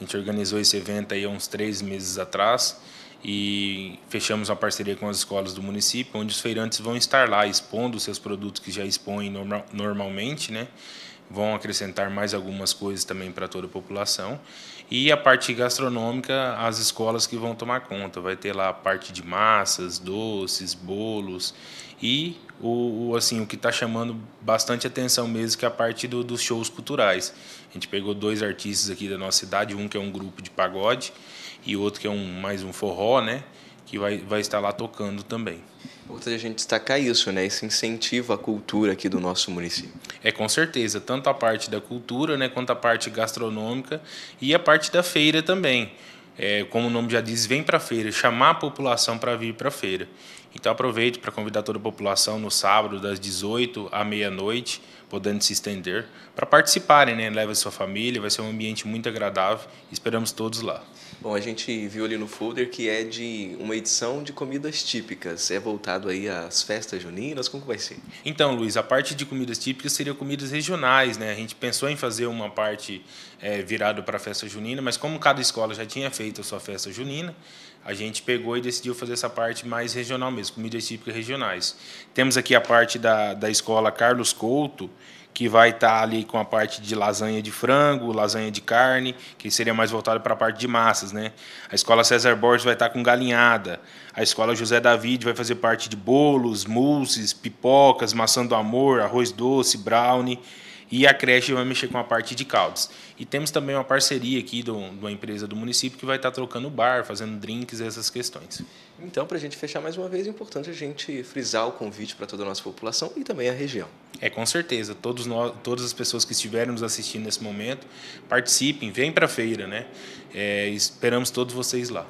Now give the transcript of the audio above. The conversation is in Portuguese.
A gente organizou esse evento aí há uns três meses atrás e fechamos uma parceria com as escolas do município, onde os feirantes vão estar lá expondo seus produtos que já expõem normal, normalmente, né? vão acrescentar mais algumas coisas também para toda a população. E a parte gastronômica, as escolas que vão tomar conta. Vai ter lá a parte de massas, doces, bolos e o, o assim o que está chamando bastante atenção mesmo que é a parte do, dos shows culturais. A gente pegou dois artistas aqui da nossa cidade, um que é um grupo de pagode e outro que é um mais um forró, né? que vai, vai estar lá tocando também. Outra a gente destacar isso, né? Isso incentiva a cultura aqui do nosso município. É com certeza, tanto a parte da cultura, né, quanto a parte gastronômica e a parte da feira também. É, como o nome já diz, vem para a feira, chamar a população para vir para a feira. Então aproveito para convidar toda a população no sábado das 18 à meia-noite podendo se estender, para participarem, né? Leva sua família, vai ser um ambiente muito agradável. Esperamos todos lá. Bom, a gente viu ali no folder que é de uma edição de comidas típicas. É voltado aí às festas juninas, como que vai ser? Então, Luiz, a parte de comidas típicas seria comidas regionais, né? A gente pensou em fazer uma parte é, virada para a festa junina, mas como cada escola já tinha feito a sua festa junina, a gente pegou e decidiu fazer essa parte mais regional mesmo, comidas típicas regionais. Temos aqui a parte da, da escola Carlos Couto, que vai estar ali com a parte de lasanha de frango, lasanha de carne, que seria mais voltado para a parte de massas, né? A escola César Borges vai estar com galinhada. A escola José David vai fazer parte de bolos, mousses, pipocas, maçã do amor, arroz doce, brownie e a creche vai mexer com a parte de caldos. E temos também uma parceria aqui de uma empresa do município que vai estar tá trocando bar, fazendo drinks, essas questões. Então, para a gente fechar mais uma vez, é importante a gente frisar o convite para toda a nossa população e também a região. É, com certeza. Todos nós, todas as pessoas que estiverem nos assistindo nesse momento, participem, vem para a feira, né? É, esperamos todos vocês lá.